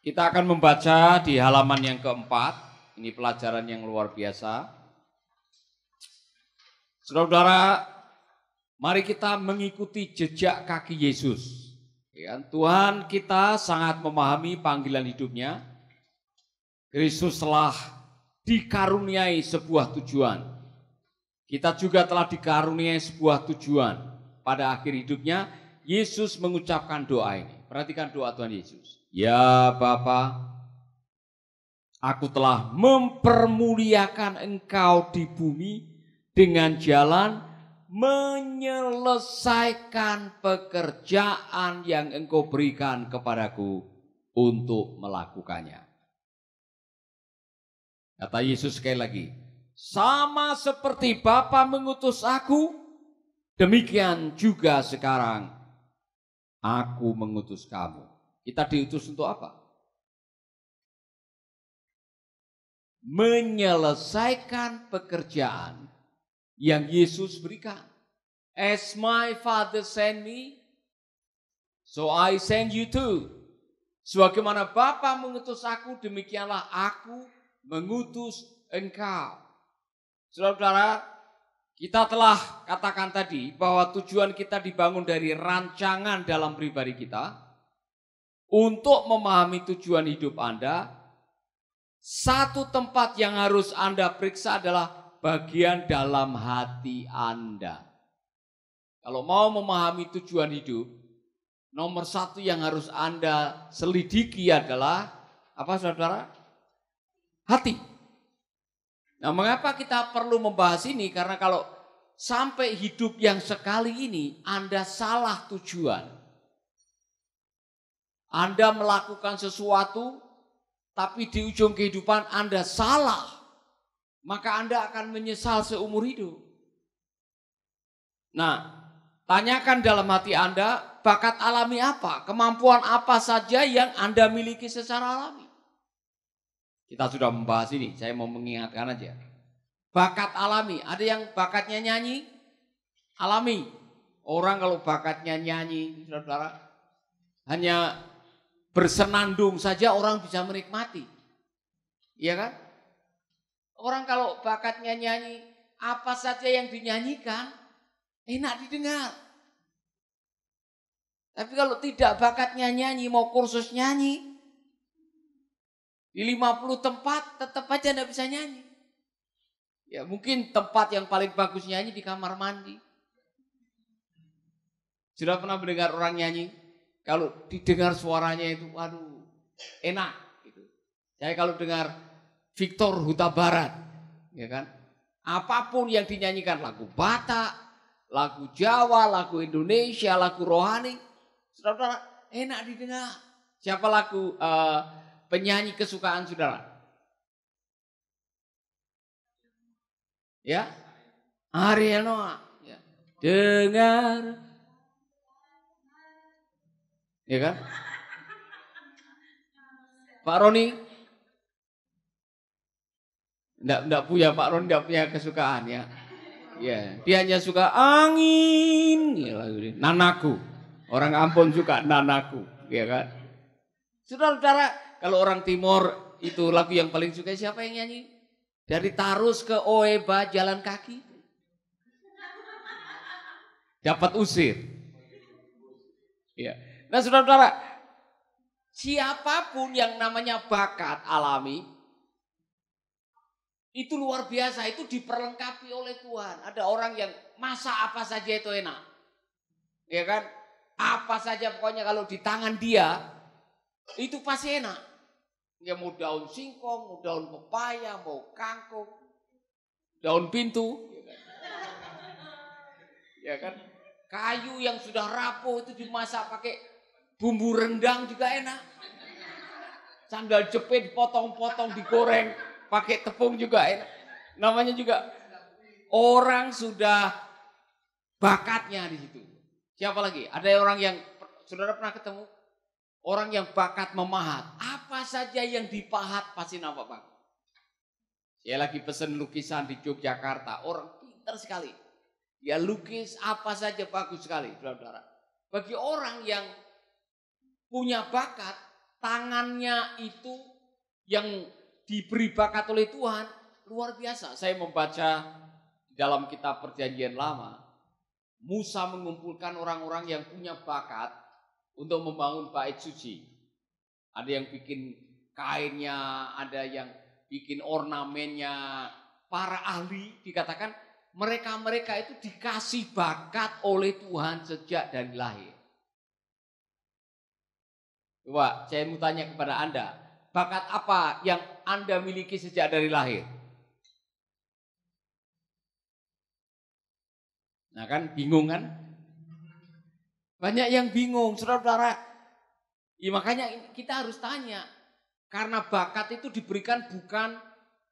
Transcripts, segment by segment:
Kita akan membaca di halaman yang keempat. Ini pelajaran yang luar biasa. Saudara-saudara, mari kita mengikuti jejak kaki Yesus. Ya, Tuhan kita sangat memahami panggilan hidupnya. Kristus telah dikaruniai sebuah tujuan. Kita juga telah dikaruniai sebuah tujuan. Pada akhir hidupnya, Yesus mengucapkan doa ini. Perhatikan doa Tuhan Yesus. Ya Bapa, aku telah mempermuliakan engkau di bumi dengan jalan menyelesaikan pekerjaan yang engkau berikan kepadaku untuk melakukannya. Kata Yesus sekali lagi, sama seperti Bapa mengutus aku, demikian juga sekarang aku mengutus kamu. Kita diutus untuk apa? Menyelesaikan pekerjaan yang Yesus berikan. As my Father sent me, so I send you too. Sebagaimana Bapa mengutus aku, demikianlah aku mengutus engkau. Saudara-saudara, kita telah katakan tadi bahwa tujuan kita dibangun dari rancangan dalam pribadi kita untuk memahami tujuan hidup Anda. Satu tempat yang harus Anda periksa adalah bagian dalam hati Anda. Kalau mau memahami tujuan hidup, nomor satu yang harus Anda selidiki adalah apa saudara? Hati. Nah, mengapa kita perlu membahas ini? Karena kalau sampai hidup yang sekali ini Anda salah tujuan. Anda melakukan sesuatu tapi di ujung kehidupan Anda salah, maka Anda akan menyesal seumur hidup. Nah, tanyakan dalam hati Anda, bakat alami apa, kemampuan apa saja yang Anda miliki secara alami. Kita sudah membahas ini, saya mau mengingatkan aja. Bakat alami, ada yang bakatnya nyanyi, alami. Orang kalau bakatnya nyanyi, saudara, hanya bersenandung saja orang bisa menikmati. Iya kan? Orang kalau bakatnya nyanyi, apa saja yang dinyanyikan, enak didengar. Tapi kalau tidak bakatnya nyanyi, mau kursus nyanyi, di 50 tempat tetap aja gak bisa nyanyi. Ya mungkin tempat yang paling bagus nyanyi di kamar mandi. Sudah pernah mendengar orang nyanyi? Kalau didengar suaranya itu, waduh enak. Gitu. Saya kalau dengar Victor Huta Barat, ya kan? Apapun yang dinyanyikan, lagu Batak, lagu Jawa, lagu Indonesia, lagu rohani, sudah saudara enak didengar. Siapa lagu uh, penyanyi kesukaan saudara? Ya, Ariel Noah. Ya. Dengar. Ya kan? Pak Roni. ndak ndak punya Pak Roni, ndak punya kesukaan ya. Ya, dia hanya suka angin, ya, nanaku. Orang Ambon suka nanaku, ya kan? Saudara-saudara, kalau orang timur itu lagu yang paling suka siapa yang nyanyi? Dari Tarus ke Oeba jalan kaki. Dapat usir. Ya. Nah saudara-saudara, siapapun yang namanya bakat alami, itu luar biasa, itu diperlengkapi oleh Tuhan. Ada orang yang masa apa saja itu enak. Ya kan? Apa saja pokoknya kalau di tangan dia, itu pasti enak. Ya mau daun singkong, mau daun pepaya, mau kangkung, daun pintu. Ya kan? ya kan? Kayu yang sudah rapuh itu dimasak pakai bumbu rendang juga enak. Sandal jepit potong-potong digoreng pakai tepung juga enak. Namanya juga orang sudah bakatnya di situ. Siapa lagi? Ada orang yang saudara pernah ketemu orang yang bakat memahat apa saja yang dipahat pasti nampak bagus. Saya lagi pesen lukisan di Yogyakarta, orang pintar sekali. Dia ya, lukis apa saja bagus sekali, saudara-saudara. Bagi orang yang punya bakat, tangannya itu yang diberi bakat oleh Tuhan, luar biasa. Saya membaca dalam kitab perjanjian lama, Musa mengumpulkan orang-orang yang punya bakat untuk membangun bait suci ada yang bikin kainnya, ada yang bikin ornamennya. Para ahli dikatakan mereka-mereka itu dikasih bakat oleh Tuhan sejak dari lahir. Coba saya mau tanya kepada Anda, bakat apa yang Anda miliki sejak dari lahir? Nah kan bingung kan? Banyak yang bingung, saudara-saudara. Ya makanya kita harus tanya. Karena bakat itu diberikan bukan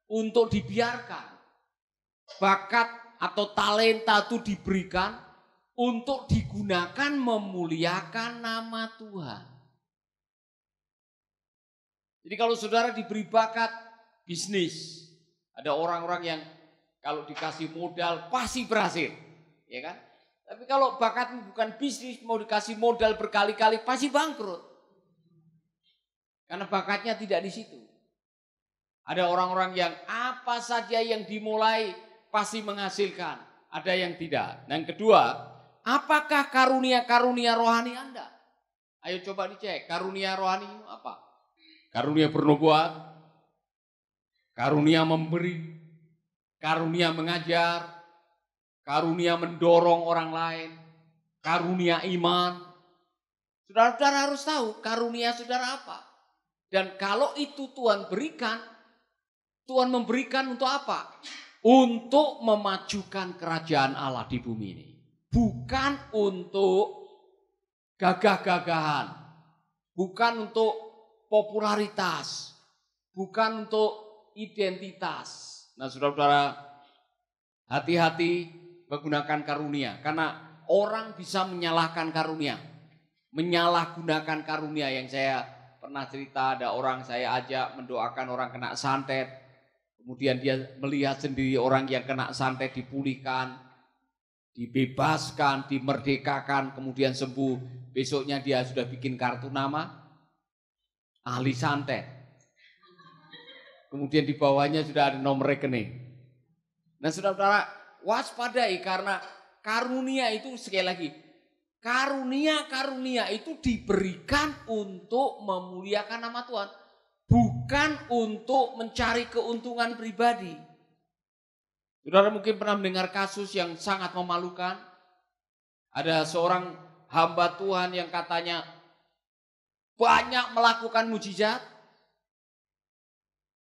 untuk dibiarkan. Bakat atau talenta itu diberikan untuk digunakan memuliakan nama Tuhan. Jadi kalau saudara diberi bakat bisnis, ada orang-orang yang kalau dikasih modal pasti berhasil, ya kan? Tapi kalau bakat bukan bisnis, mau dikasih modal berkali-kali pasti bangkrut. Karena bakatnya tidak di situ. Ada orang-orang yang apa saja yang dimulai pasti menghasilkan. Ada yang tidak. Dan kedua, apakah karunia-karunia rohani Anda? Ayo coba dicek, karunia rohani apa? Karunia bernubuat, karunia memberi, karunia mengajar, karunia mendorong orang lain, karunia iman. Saudara-saudara harus tahu karunia saudara apa. Dan kalau itu Tuhan berikan, Tuhan memberikan untuk apa? Untuk memajukan kerajaan Allah di bumi ini. Bukan untuk gagah-gagahan. Bukan untuk popularitas. Bukan untuk identitas. Nah saudara-saudara, hati-hati menggunakan karunia. Karena orang bisa menyalahkan karunia. Menyalahgunakan karunia yang saya pernah cerita ada orang saya ajak mendoakan orang kena santet. Kemudian dia melihat sendiri orang yang kena santet dipulihkan, dibebaskan, dimerdekakan, kemudian sembuh. Besoknya dia sudah bikin kartu nama ahli santet. Kemudian di bawahnya sudah ada nomor rekening. Nah saudara-saudara waspadai karena karunia itu sekali lagi Karunia-karunia itu diberikan untuk memuliakan nama Tuhan, bukan untuk mencari keuntungan pribadi. Saudara mungkin pernah mendengar kasus yang sangat memalukan. Ada seorang hamba Tuhan yang katanya banyak melakukan mujizat,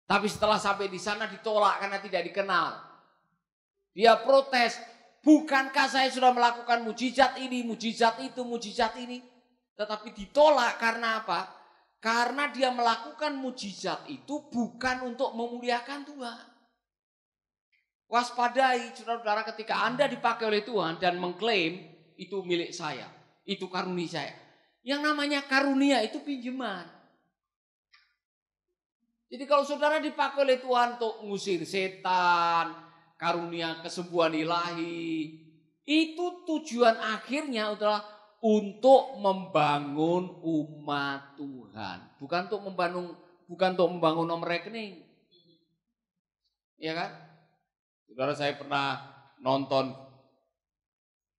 tapi setelah sampai di sana ditolak karena tidak dikenal. Dia protes, bukankah saya sudah melakukan mujizat ini, mujizat itu, mujizat ini. Tetapi ditolak karena apa? Karena dia melakukan mujizat itu bukan untuk memuliakan Tuhan. Waspadai saudara-saudara ketika Anda dipakai oleh Tuhan dan mengklaim itu milik saya, itu karunia saya. Yang namanya karunia itu pinjaman. Jadi kalau saudara dipakai oleh Tuhan untuk ngusir setan, karunia kesembuhan ilahi. Itu tujuan akhirnya adalah untuk membangun umat Tuhan, bukan untuk membangun bukan untuk membangun nomor rekening. Iya kan? Saudara saya pernah nonton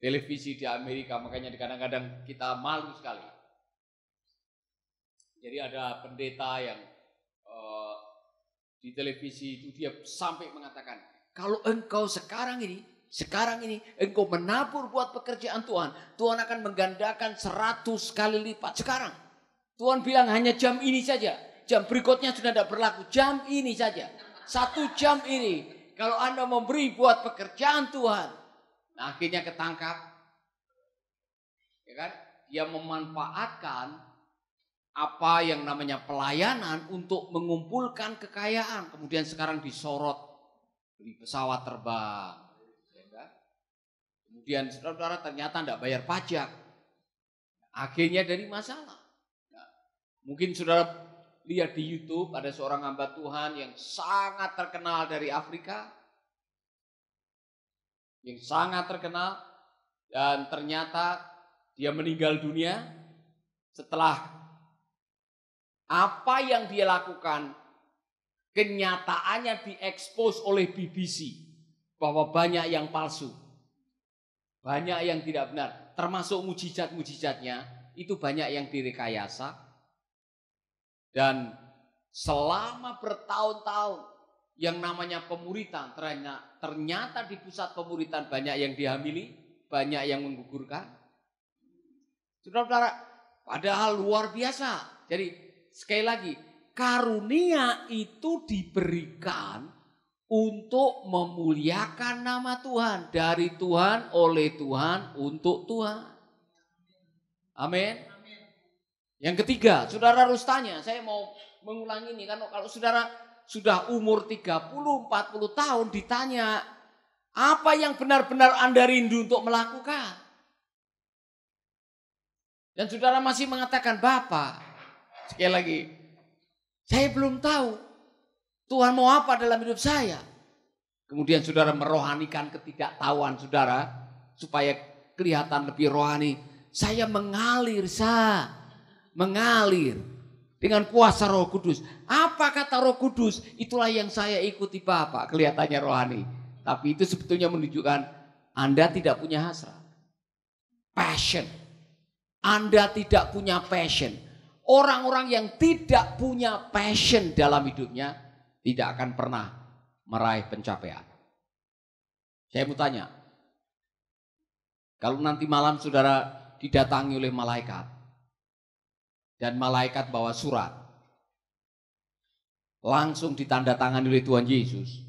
televisi di Amerika, makanya kadang-kadang kita malu sekali. Jadi ada pendeta yang uh, di televisi itu dia sampai mengatakan, kalau engkau sekarang ini, sekarang ini engkau menabur buat pekerjaan Tuhan, Tuhan akan menggandakan seratus kali lipat sekarang. Tuhan bilang hanya jam ini saja, jam berikutnya sudah tidak berlaku, jam ini saja. Satu jam ini, kalau Anda memberi buat pekerjaan Tuhan, nah akhirnya ketangkap. Ya kan? Dia memanfaatkan apa yang namanya pelayanan untuk mengumpulkan kekayaan. Kemudian sekarang disorot beli pesawat terbang, ya enggak? Kemudian saudara ternyata tidak bayar pajak. Akhirnya dari masalah. Nah, mungkin saudara lihat di YouTube ada seorang hamba Tuhan yang sangat terkenal dari Afrika. Yang sangat terkenal dan ternyata dia meninggal dunia setelah apa yang dia lakukan kenyataannya diekspos oleh BBC bahwa banyak yang palsu. Banyak yang tidak benar, termasuk mujizat-mujizatnya itu banyak yang direkayasa. Dan selama bertahun-tahun yang namanya pemuritan ternyata, ternyata di pusat pemuritan banyak yang dihamili, banyak yang menggugurkan. Saudara-saudara, padahal luar biasa. Jadi sekali lagi karunia itu diberikan untuk memuliakan nama Tuhan dari Tuhan oleh Tuhan untuk Tuhan. Amin. Yang ketiga, saudara harus tanya, saya mau mengulangi ini kan kalau saudara sudah umur 30, 40 tahun ditanya apa yang benar-benar Anda rindu untuk melakukan? Dan saudara masih mengatakan Bapak. Sekali lagi, saya belum tahu Tuhan mau apa dalam hidup saya. Kemudian saudara merohanikan ketidaktahuan saudara supaya kelihatan lebih rohani. Saya mengalir, sa, mengalir dengan kuasa Roh Kudus. Apa kata Roh Kudus? Itulah yang saya ikuti Bapak, kelihatannya rohani. Tapi itu sebetulnya menunjukkan Anda tidak punya hasrat. Passion. Anda tidak punya passion. Orang-orang yang tidak punya passion dalam hidupnya tidak akan pernah meraih pencapaian. Saya mau tanya, kalau nanti malam saudara didatangi oleh malaikat dan malaikat bawa surat, langsung ditandatangani oleh Tuhan Yesus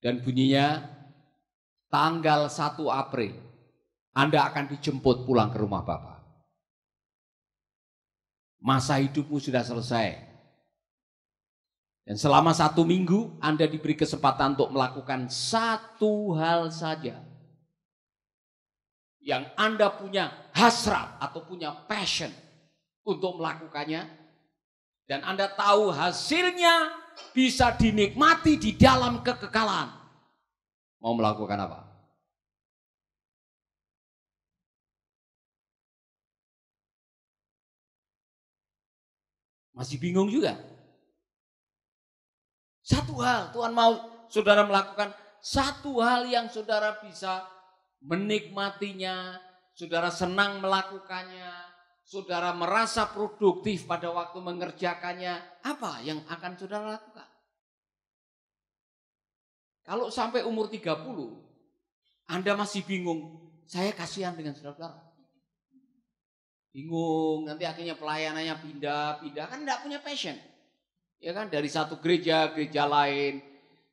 dan bunyinya tanggal 1 April Anda akan dijemput pulang ke rumah Bapak. Masa hidupmu sudah selesai. Dan selama satu minggu Anda diberi kesempatan untuk melakukan satu hal saja. Yang Anda punya hasrat atau punya passion untuk melakukannya dan Anda tahu hasilnya bisa dinikmati di dalam kekekalan. Mau melakukan apa? Masih bingung juga. Satu hal Tuhan mau saudara melakukan satu hal yang saudara bisa menikmatinya, saudara senang melakukannya, saudara merasa produktif pada waktu mengerjakannya, apa yang akan saudara lakukan? Kalau sampai umur 30, Anda masih bingung, saya kasihan dengan saudara-saudara bingung nanti akhirnya pelayanannya pindah-pindah kan tidak punya passion ya kan dari satu gereja gereja lain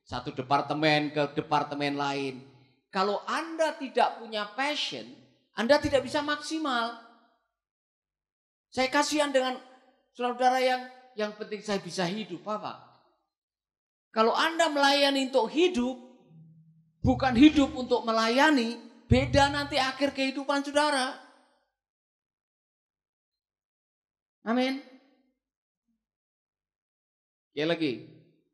satu departemen ke departemen lain kalau anda tidak punya passion anda tidak bisa maksimal saya kasihan dengan saudara yang yang penting saya bisa hidup apa kalau anda melayani untuk hidup bukan hidup untuk melayani beda nanti akhir kehidupan saudara Amin. Ya lagi,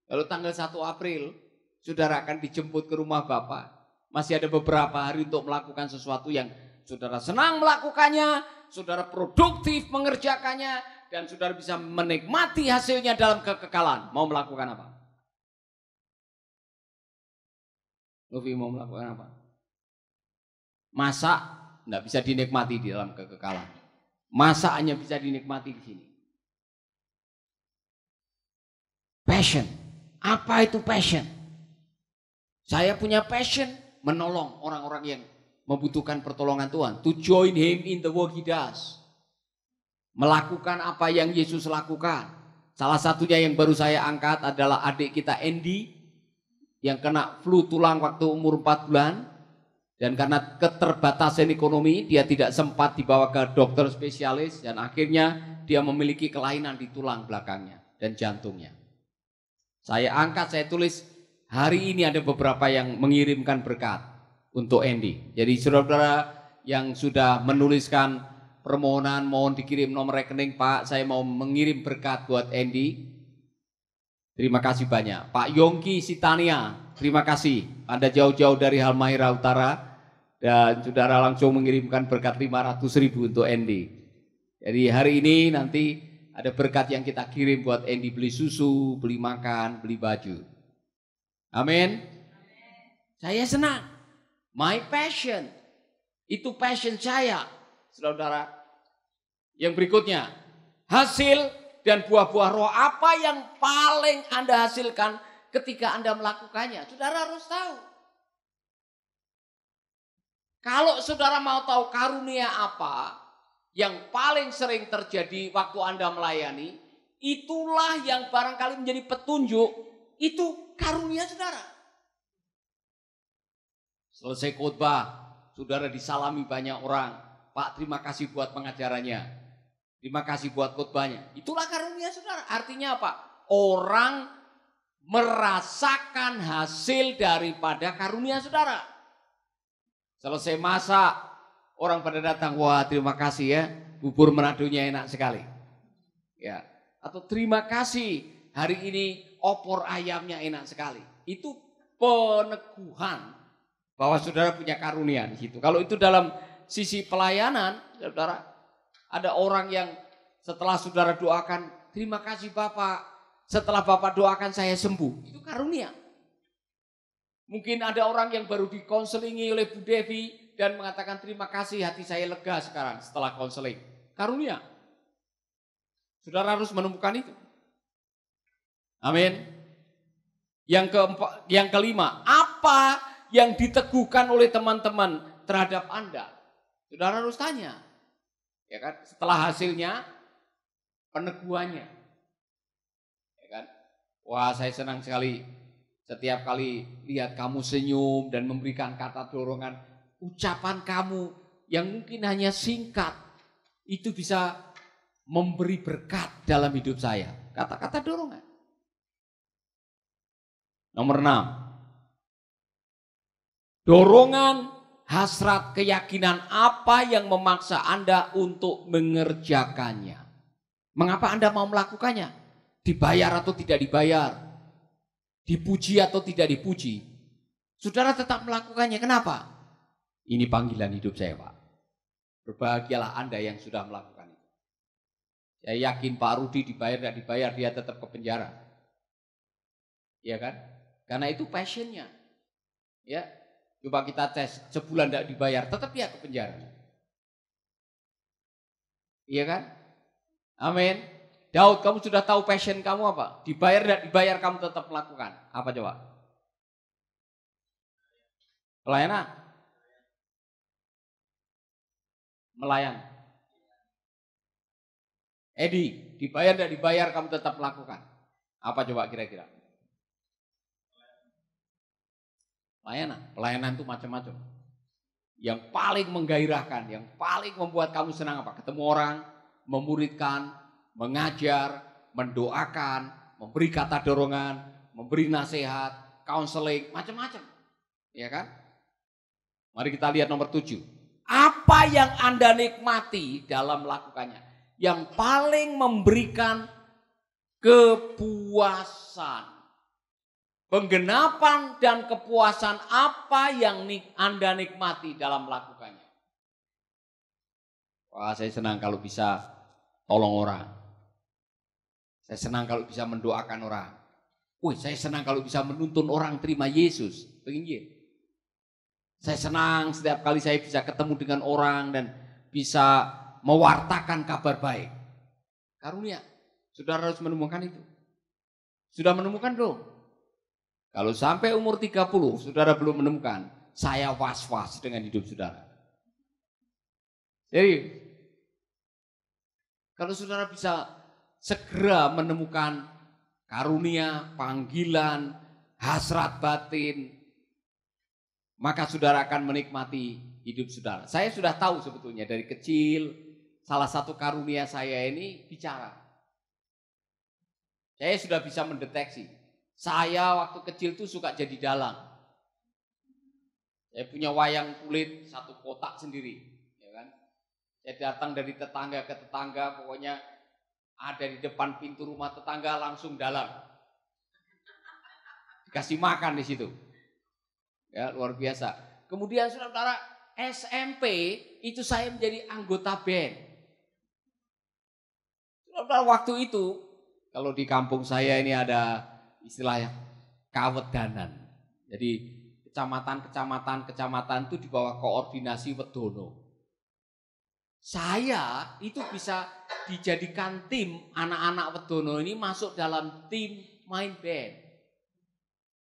kalau tanggal 1 April, saudara akan dijemput ke rumah Bapak. Masih ada beberapa hari untuk melakukan sesuatu yang saudara senang melakukannya, saudara produktif mengerjakannya, dan saudara bisa menikmati hasilnya dalam kekekalan. Mau melakukan apa? Luffy mau melakukan apa? Masak, tidak bisa dinikmati di dalam kekekalan. Masa hanya bisa dinikmati di sini? Passion. Apa itu passion? Saya punya passion menolong orang-orang yang membutuhkan pertolongan Tuhan. To join him in the work he does. Melakukan apa yang Yesus lakukan. Salah satunya yang baru saya angkat adalah adik kita Andy yang kena flu tulang waktu umur 4 bulan dan karena keterbatasan ekonomi, dia tidak sempat dibawa ke dokter spesialis dan akhirnya dia memiliki kelainan di tulang belakangnya dan jantungnya. Saya angkat, saya tulis, hari ini ada beberapa yang mengirimkan berkat untuk Andy. Jadi saudara-saudara yang sudah menuliskan permohonan, mohon dikirim nomor rekening Pak, saya mau mengirim berkat buat Andy. Terima kasih banyak. Pak Yongki Sitania, terima kasih. Anda jauh-jauh dari Halmahera Utara, dan saudara langsung mengirimkan berkat 500 ribu untuk Andy. Jadi hari ini nanti ada berkat yang kita kirim buat Andy beli susu, beli makan, beli baju. Amin. Saya senang. My passion. Itu passion saya. Saudara-saudara. Yang berikutnya. Hasil dan buah-buah roh. Apa yang paling Anda hasilkan ketika Anda melakukannya? Saudara harus tahu. Kalau saudara mau tahu karunia apa yang paling sering terjadi waktu Anda melayani, itulah yang barangkali menjadi petunjuk. Itu karunia saudara. Selesai khotbah, saudara disalami banyak orang. Pak, terima kasih buat pengajarannya. Terima kasih buat khotbahnya. Itulah karunia saudara. Artinya apa? Orang merasakan hasil daripada karunia saudara. Selesai masak, orang pada datang, wah terima kasih ya, bubur meradunya enak sekali. Ya, atau terima kasih hari ini opor ayamnya enak sekali. Itu peneguhan bahwa saudara punya karunia di situ. Kalau itu dalam sisi pelayanan, saudara, ada orang yang setelah saudara doakan, terima kasih Bapak, setelah Bapak doakan saya sembuh. Itu karunia. Mungkin ada orang yang baru dikonselingi oleh Bu Devi dan mengatakan terima kasih hati saya lega sekarang setelah konseling. Karunia. Saudara harus menemukan itu. Amin. Yang keempat, yang kelima, apa yang diteguhkan oleh teman-teman terhadap Anda? Saudara harus tanya. Ya kan? Setelah hasilnya peneguhannya. Ya kan? Wah, saya senang sekali setiap kali lihat kamu senyum dan memberikan kata dorongan, ucapan kamu yang mungkin hanya singkat, itu bisa memberi berkat dalam hidup saya. Kata-kata dorongan. Nomor enam, dorongan hasrat keyakinan apa yang memaksa Anda untuk mengerjakannya. Mengapa Anda mau melakukannya? Dibayar atau tidak dibayar? dipuji atau tidak dipuji, saudara tetap melakukannya. Kenapa? Ini panggilan hidup saya, Pak. Berbahagialah Anda yang sudah melakukan itu. Saya yakin Pak Rudi dibayar dan dibayar, dia tetap ke penjara. Iya kan? Karena itu passionnya. Ya, coba kita tes sebulan tidak dibayar, tetap dia ke penjara. Iya kan? Amin. Daud, kamu sudah tahu passion kamu apa? Dibayar dan dibayar kamu tetap lakukan. Apa coba? Pelayanan. Melayan. Edi, dibayar dan dibayar kamu tetap lakukan. Apa coba kira-kira? Pelayanan. Pelayanan itu macam-macam. Yang paling menggairahkan, yang paling membuat kamu senang apa? Ketemu orang, memuridkan, mengajar, mendoakan, memberi kata dorongan, memberi nasihat, counseling, macam-macam. Ya kan? Mari kita lihat nomor tujuh. Apa yang Anda nikmati dalam melakukannya? Yang paling memberikan kepuasan. Penggenapan dan kepuasan apa yang Anda nikmati dalam melakukannya. Wah saya senang kalau bisa tolong orang. Saya senang kalau bisa mendoakan orang. Wih, saya senang kalau bisa menuntun orang terima Yesus. penginjil. Saya senang setiap kali saya bisa ketemu dengan orang dan bisa mewartakan kabar baik. Karunia, saudara harus menemukan itu. Sudah menemukan belum? Kalau sampai umur 30 saudara belum menemukan, saya was-was dengan hidup saudara. Jadi, kalau saudara bisa segera menemukan karunia, panggilan, hasrat batin, maka saudara akan menikmati hidup saudara. Saya sudah tahu sebetulnya dari kecil salah satu karunia saya ini bicara. Saya sudah bisa mendeteksi. Saya waktu kecil tuh suka jadi dalang. Saya punya wayang kulit satu kotak sendiri, ya kan? Saya datang dari tetangga ke tetangga, pokoknya ada di depan pintu rumah tetangga langsung dalam. Dikasih makan di situ. Ya, luar biasa. Kemudian saudara SMP itu saya menjadi anggota band. Saudara waktu itu kalau di kampung saya ini ada istilah yang kawedanan. Jadi kecamatan-kecamatan kecamatan itu dibawa bawah koordinasi wedono saya itu bisa dijadikan tim anak-anak Wedono ini masuk dalam tim main band.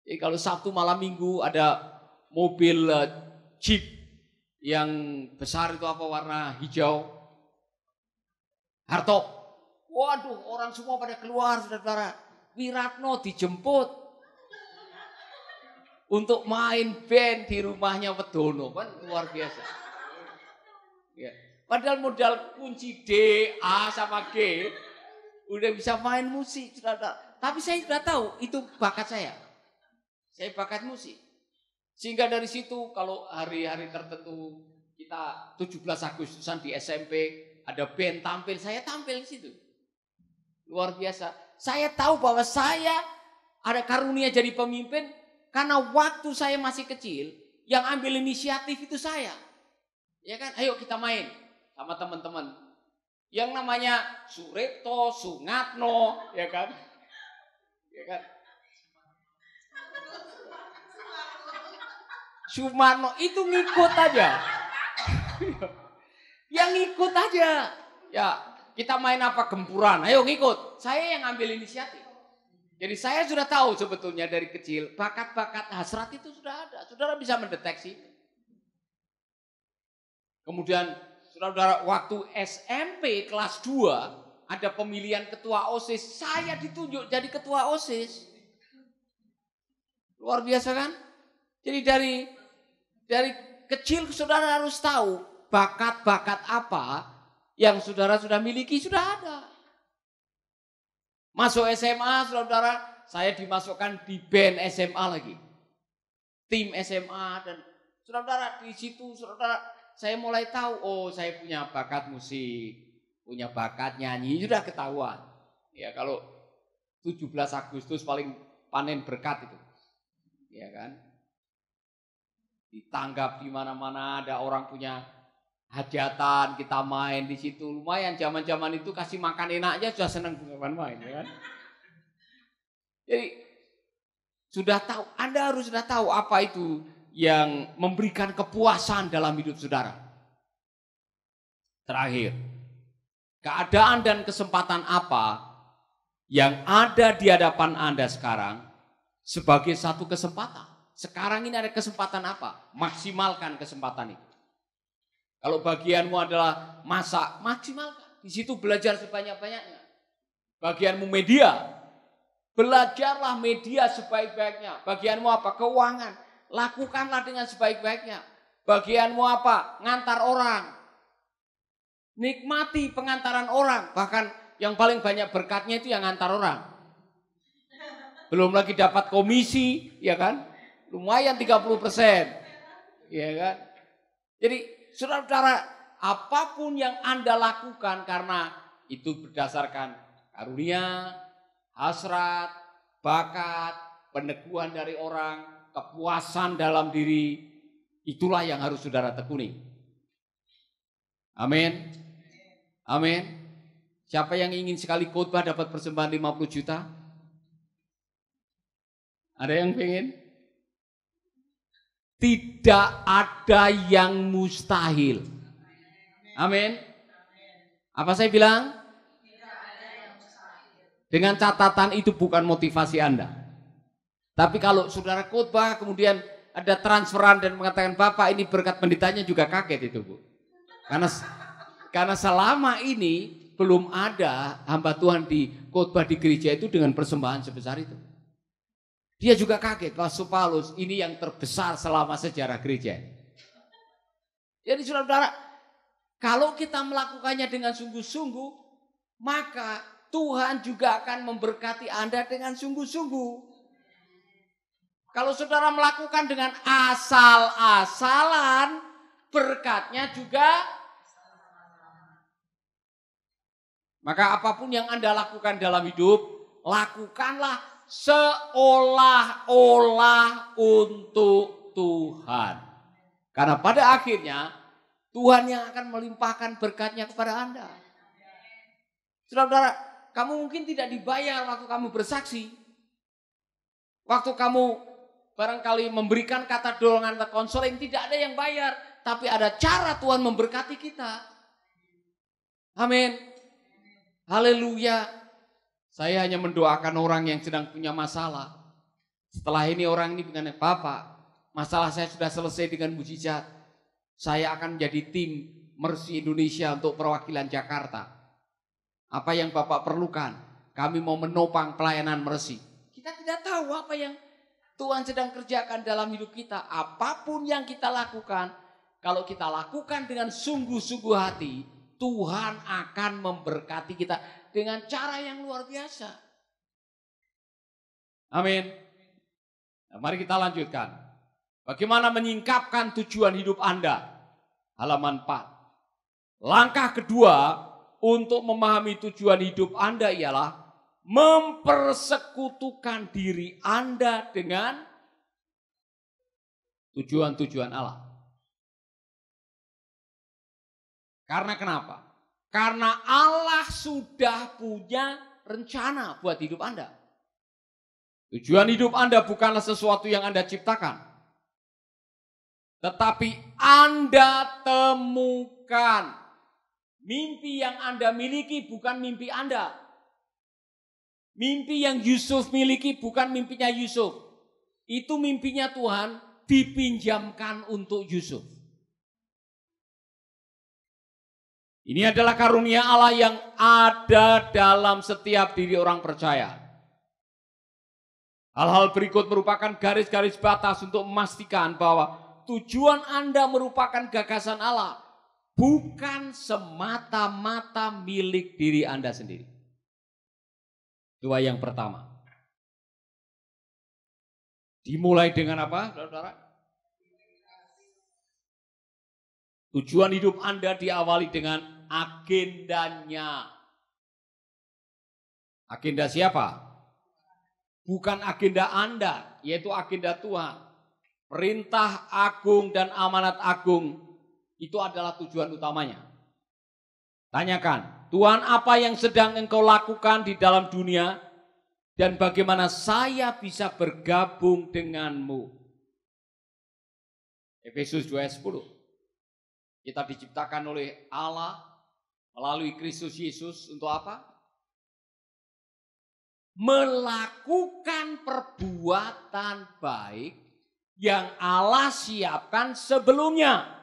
Jadi kalau Sabtu malam minggu ada mobil eh, jeep yang besar itu apa warna hijau. Harto. Waduh orang semua pada keluar saudara-saudara. Wiratno dijemput. Untuk main band di rumahnya Wedono. Kan luar biasa. Ya. Padahal modal kunci D, A sama G udah bisa main musik, Tapi saya sudah tahu itu bakat saya. Saya bakat musik. Sehingga dari situ kalau hari-hari tertentu kita 17 Agustusan di SMP ada band tampil, saya tampil di situ. Luar biasa. Saya tahu bahwa saya ada karunia jadi pemimpin karena waktu saya masih kecil yang ambil inisiatif itu saya. Ya kan? Ayo kita main sama teman-teman. Yang namanya Sureto Sungatno, ya kan? Ya kan? Sumarno itu ngikut aja. yang ngikut aja. Ya, kita main apa gempuran. Ayo ngikut. Saya yang ambil inisiatif. Jadi saya sudah tahu sebetulnya dari kecil bakat-bakat hasrat itu sudah ada. Saudara bisa mendeteksi. Kemudian Saudara-saudara, waktu SMP kelas 2 ada pemilihan ketua OSIS, saya ditunjuk jadi ketua OSIS. Luar biasa kan? Jadi dari dari kecil saudara harus tahu bakat-bakat apa yang saudara sudah miliki sudah ada. Masuk SMA, saudara saya dimasukkan di band SMA lagi. Tim SMA dan saudara di situ saudara saya mulai tahu, oh saya punya bakat musik, punya bakat nyanyi, sudah ketahuan. Ya kalau 17 Agustus paling panen berkat itu. Ya kan? Ditanggap di mana-mana ada orang punya hajatan, kita main di situ. Lumayan zaman-zaman itu kasih makan enak aja sudah seneng main-main ya kan. Jadi sudah tahu, Anda harus sudah tahu apa itu yang memberikan kepuasan dalam hidup saudara. Terakhir, keadaan dan kesempatan apa yang ada di hadapan Anda sekarang sebagai satu kesempatan. Sekarang ini ada kesempatan apa? Maksimalkan kesempatan itu. Kalau bagianmu adalah masa, maksimalkan. Di situ belajar sebanyak-banyaknya. Bagianmu media, belajarlah media sebaik-baiknya. Bagianmu apa? Keuangan lakukanlah dengan sebaik-baiknya. Bagianmu apa? Ngantar orang. Nikmati pengantaran orang. Bahkan yang paling banyak berkatnya itu yang ngantar orang. Belum lagi dapat komisi, ya kan? Lumayan 30 persen. Ya kan? Jadi, saudara-saudara, apapun yang Anda lakukan karena itu berdasarkan karunia, hasrat, bakat, peneguhan dari orang, kepuasan dalam diri, itulah yang harus saudara tekuni. Amin. Amin. Siapa yang ingin sekali khotbah dapat persembahan 50 juta? Ada yang pengen? Tidak ada yang mustahil. Amin. Apa saya bilang? Dengan catatan itu bukan motivasi Anda. Tapi kalau saudara khotbah kemudian ada transferan dan mengatakan Bapak ini berkat penditanya juga kaget itu Bu. Karena karena selama ini belum ada hamba Tuhan di khotbah di gereja itu dengan persembahan sebesar itu. Dia juga kaget, Rasul Paulus ini yang terbesar selama sejarah gereja. Jadi saudara-saudara, kalau kita melakukannya dengan sungguh-sungguh, maka Tuhan juga akan memberkati Anda dengan sungguh-sungguh. Kalau saudara melakukan dengan asal-asalan, berkatnya juga Maka apapun yang Anda lakukan dalam hidup, lakukanlah seolah-olah untuk Tuhan. Karena pada akhirnya Tuhan yang akan melimpahkan berkatnya kepada Anda. Saudara-saudara, kamu mungkin tidak dibayar waktu kamu bersaksi. Waktu kamu barangkali memberikan kata dorongan atau konseling tidak ada yang bayar, tapi ada cara Tuhan memberkati kita. Amin. Haleluya. Saya hanya mendoakan orang yang sedang punya masalah. Setelah ini orang ini dengan apa-apa. Masalah saya sudah selesai dengan mujizat. Saya akan menjadi tim Mercy Indonesia untuk perwakilan Jakarta. Apa yang Bapak perlukan? Kami mau menopang pelayanan Mercy. Kita tidak tahu apa yang Tuhan sedang kerjakan dalam hidup kita. Apapun yang kita lakukan, kalau kita lakukan dengan sungguh-sungguh hati, Tuhan akan memberkati kita dengan cara yang luar biasa. Amin. Nah, mari kita lanjutkan. Bagaimana menyingkapkan tujuan hidup Anda? Halaman 4. Langkah kedua untuk memahami tujuan hidup Anda ialah mempersekutukan diri Anda dengan tujuan-tujuan Allah. Karena kenapa? Karena Allah sudah punya rencana buat hidup Anda. Tujuan hidup Anda bukanlah sesuatu yang Anda ciptakan. Tetapi Anda temukan mimpi yang Anda miliki bukan mimpi Anda, Mimpi yang Yusuf miliki bukan mimpinya Yusuf. Itu mimpinya Tuhan dipinjamkan untuk Yusuf. Ini adalah karunia Allah yang ada dalam setiap diri orang percaya. Hal-hal berikut merupakan garis-garis batas untuk memastikan bahwa tujuan Anda merupakan gagasan Allah, bukan semata-mata milik diri Anda sendiri. Doa yang pertama. Dimulai dengan apa, saudara Tujuan hidup Anda diawali dengan agendanya. Agenda siapa? Bukan agenda Anda, yaitu agenda Tuhan. Perintah agung dan amanat agung itu adalah tujuan utamanya. Tanyakan, Tuhan apa yang sedang engkau lakukan di dalam dunia dan bagaimana saya bisa bergabung denganmu. Efesus 2 10. Kita diciptakan oleh Allah melalui Kristus Yesus untuk apa? Melakukan perbuatan baik yang Allah siapkan sebelumnya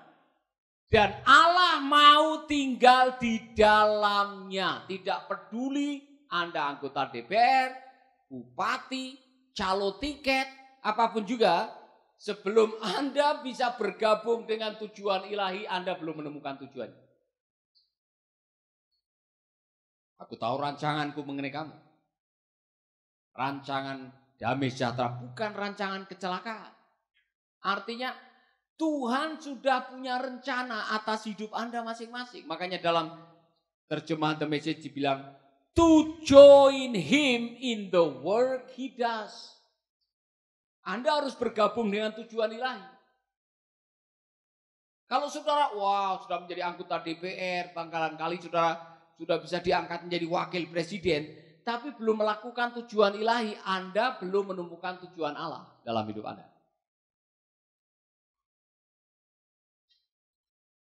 dan Allah mau tinggal di dalamnya. Tidak peduli Anda anggota DPR, bupati, calo tiket, apapun juga. Sebelum Anda bisa bergabung dengan tujuan ilahi, Anda belum menemukan tujuannya. Aku tahu rancanganku mengenai kamu. Rancangan damai sejahtera bukan rancangan kecelakaan. Artinya Tuhan sudah punya rencana atas hidup Anda masing-masing. Makanya dalam terjemahan The Message dibilang, to join Him in the work He does. Anda harus bergabung dengan tujuan ilahi. Kalau saudara, wow, sudah menjadi anggota DPR, bangkalan kali saudara sudah bisa diangkat menjadi wakil presiden, tapi belum melakukan tujuan ilahi, Anda belum menemukan tujuan Allah dalam hidup Anda.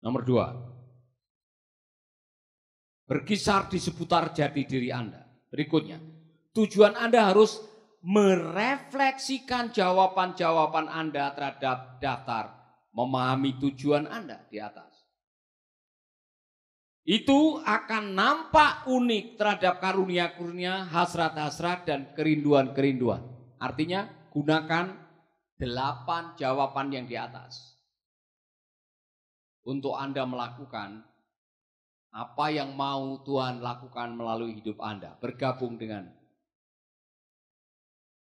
Nomor dua, berkisar di seputar jati diri Anda. Berikutnya, tujuan Anda harus merefleksikan jawaban-jawaban Anda terhadap daftar, memahami tujuan Anda di atas. Itu akan nampak unik terhadap karunia-karunia, hasrat-hasrat, dan kerinduan-kerinduan. Artinya, gunakan delapan jawaban yang di atas untuk Anda melakukan apa yang mau Tuhan lakukan melalui hidup Anda. Bergabung dengan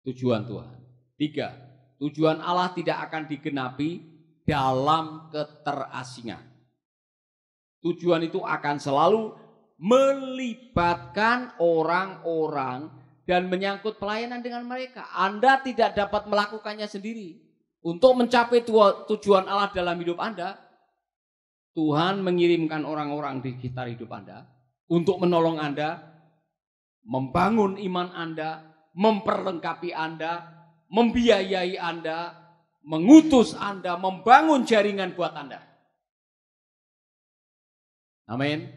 tujuan Tuhan. Tiga, tujuan Allah tidak akan digenapi dalam keterasingan. Tujuan itu akan selalu melibatkan orang-orang dan menyangkut pelayanan dengan mereka. Anda tidak dapat melakukannya sendiri. Untuk mencapai tujuan Allah dalam hidup Anda, Tuhan mengirimkan orang-orang di sekitar hidup Anda untuk menolong Anda, membangun iman Anda, memperlengkapi Anda, membiayai Anda, mengutus Anda, membangun jaringan buat Anda. Amin.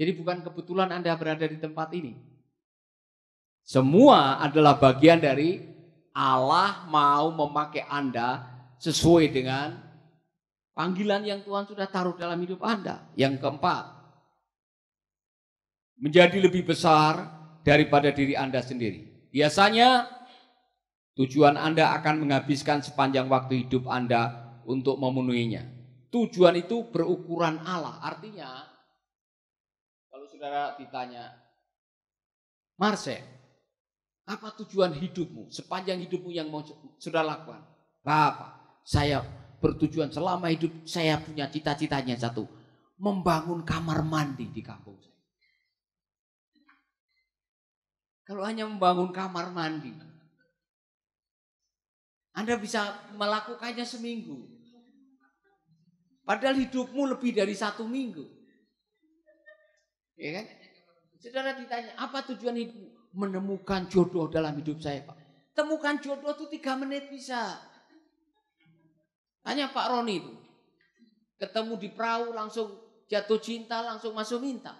Jadi bukan kebetulan Anda berada di tempat ini. Semua adalah bagian dari Allah mau memakai Anda sesuai dengan Panggilan yang Tuhan sudah taruh dalam hidup Anda. Yang keempat, menjadi lebih besar daripada diri Anda sendiri. Biasanya tujuan Anda akan menghabiskan sepanjang waktu hidup Anda untuk memenuhinya. Tujuan itu berukuran Allah. Artinya, kalau saudara ditanya, Marcel, apa tujuan hidupmu sepanjang hidupmu yang mau sudah lakukan? apa? saya bertujuan selama hidup saya punya cita-citanya satu. Membangun kamar mandi di kampung saya. Kalau hanya membangun kamar mandi. Anda bisa melakukannya seminggu. Padahal hidupmu lebih dari satu minggu. Ya kan? Saudara ditanya, apa tujuan hidup? Menemukan jodoh dalam hidup saya, Pak. Temukan jodoh itu tiga menit bisa. Tanya Pak Roni itu. Ketemu di perahu langsung jatuh cinta, langsung masuk minta.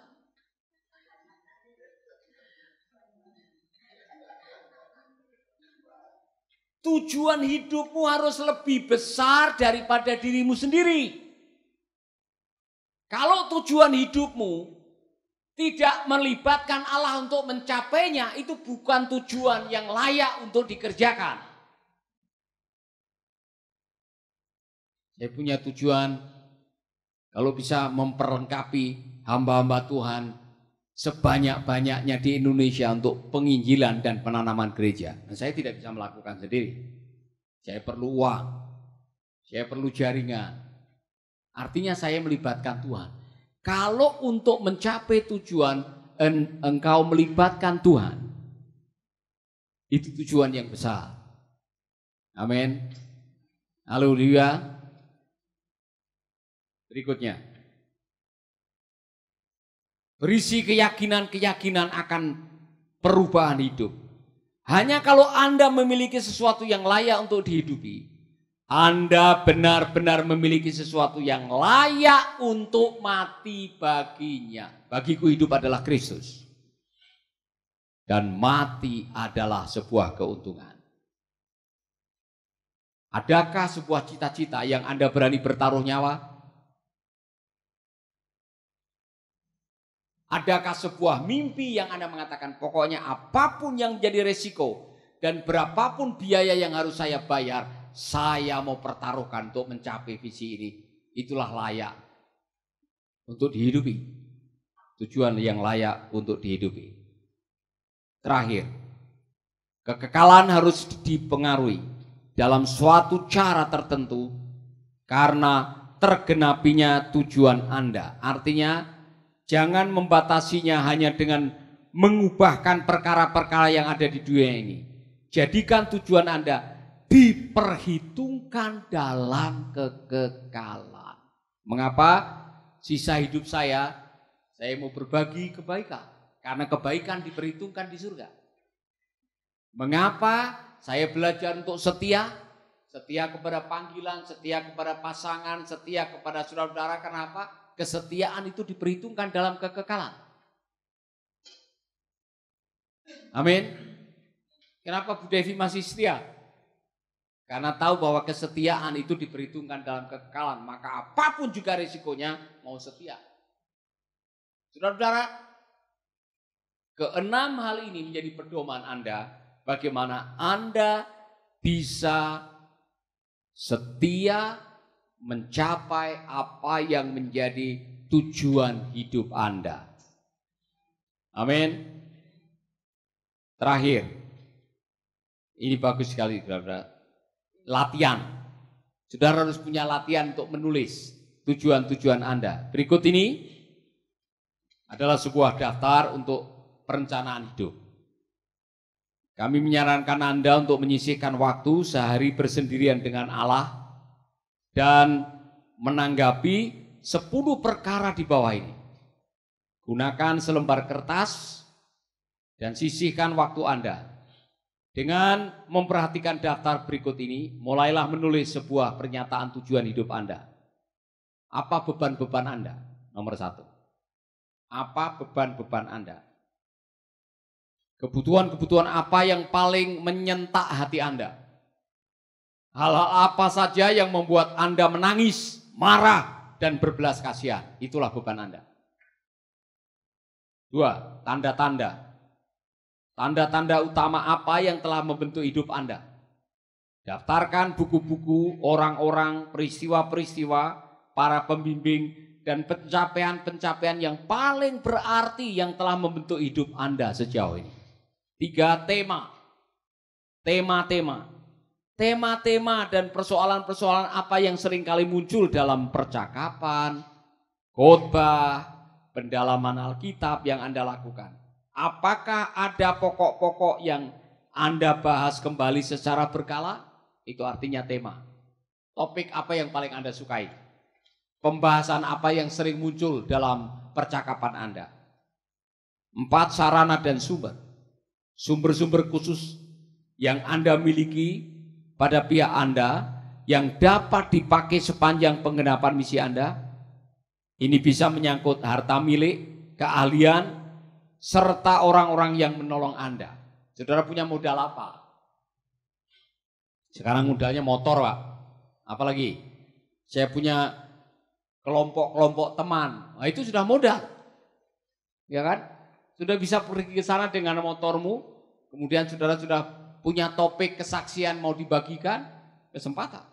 Tujuan hidupmu harus lebih besar daripada dirimu sendiri. Kalau tujuan hidupmu tidak melibatkan Allah untuk mencapainya, itu bukan tujuan yang layak untuk dikerjakan. Saya punya tujuan kalau bisa memperlengkapi hamba-hamba Tuhan sebanyak-banyaknya di Indonesia untuk penginjilan dan penanaman gereja. Nah, saya tidak bisa melakukan sendiri. Saya perlu uang, saya perlu jaringan. Artinya saya melibatkan Tuhan. Kalau untuk mencapai tujuan en engkau melibatkan Tuhan, itu tujuan yang besar. Amin. Haleluya. Berikutnya. Berisi keyakinan-keyakinan akan perubahan hidup. Hanya kalau Anda memiliki sesuatu yang layak untuk dihidupi, Anda benar-benar memiliki sesuatu yang layak untuk mati baginya. Bagiku hidup adalah Kristus. Dan mati adalah sebuah keuntungan. Adakah sebuah cita-cita yang Anda berani bertaruh nyawa? Adakah sebuah mimpi yang Anda mengatakan pokoknya apapun yang jadi resiko dan berapapun biaya yang harus saya bayar, saya mau pertaruhkan untuk mencapai visi ini. Itulah layak untuk dihidupi. Tujuan yang layak untuk dihidupi. Terakhir, kekekalan harus dipengaruhi dalam suatu cara tertentu karena tergenapinya tujuan Anda. Artinya jangan membatasinya hanya dengan mengubahkan perkara-perkara yang ada di dunia ini. Jadikan tujuan Anda diperhitungkan dalam kekekalan. Mengapa sisa hidup saya saya mau berbagi kebaikan karena kebaikan diperhitungkan di surga. Mengapa saya belajar untuk setia? Setia kepada panggilan, setia kepada pasangan, setia kepada saudara-saudara. Kenapa? kesetiaan itu diperhitungkan dalam kekekalan. Amin. Kenapa Bu Devi masih setia? Karena tahu bahwa kesetiaan itu diperhitungkan dalam kekekalan, maka apapun juga risikonya mau setia. Saudara-saudara, keenam hal ini menjadi pedoman Anda bagaimana Anda bisa setia mencapai apa yang menjadi tujuan hidup Anda. Amin. Terakhir, ini bagus sekali, saudara. Latihan, saudara harus punya latihan untuk menulis tujuan-tujuan Anda. Berikut ini adalah sebuah daftar untuk perencanaan hidup. Kami menyarankan Anda untuk menyisihkan waktu sehari bersendirian dengan Allah dan menanggapi 10 perkara di bawah ini. Gunakan selembar kertas dan sisihkan waktu Anda. Dengan memperhatikan daftar berikut ini, mulailah menulis sebuah pernyataan tujuan hidup Anda. Apa beban-beban Anda? Nomor satu. Apa beban-beban Anda? Kebutuhan-kebutuhan apa yang paling menyentak hati Anda? Hal, hal apa saja yang membuat Anda menangis, marah, dan berbelas kasihan. Itulah beban Anda. Dua, tanda-tanda. Tanda-tanda utama apa yang telah membentuk hidup Anda? Daftarkan buku-buku, orang-orang, peristiwa-peristiwa, para pembimbing, dan pencapaian-pencapaian yang paling berarti yang telah membentuk hidup Anda sejauh ini. Tiga tema. Tema-tema tema-tema dan persoalan-persoalan apa yang sering kali muncul dalam percakapan, khotbah, pendalaman Alkitab yang Anda lakukan. Apakah ada pokok-pokok yang Anda bahas kembali secara berkala? Itu artinya tema. Topik apa yang paling Anda sukai? Pembahasan apa yang sering muncul dalam percakapan Anda? Empat sarana dan sumber. Sumber-sumber khusus yang Anda miliki pada pihak Anda yang dapat dipakai sepanjang penggenapan misi Anda. Ini bisa menyangkut harta milik, keahlian, serta orang-orang yang menolong Anda. Saudara punya modal apa? Sekarang modalnya motor, Pak. Apalagi saya punya kelompok-kelompok teman. Nah, itu sudah modal. Ya kan? Sudah bisa pergi ke sana dengan motormu, kemudian saudara sudah punya topik kesaksian mau dibagikan, kesempatan.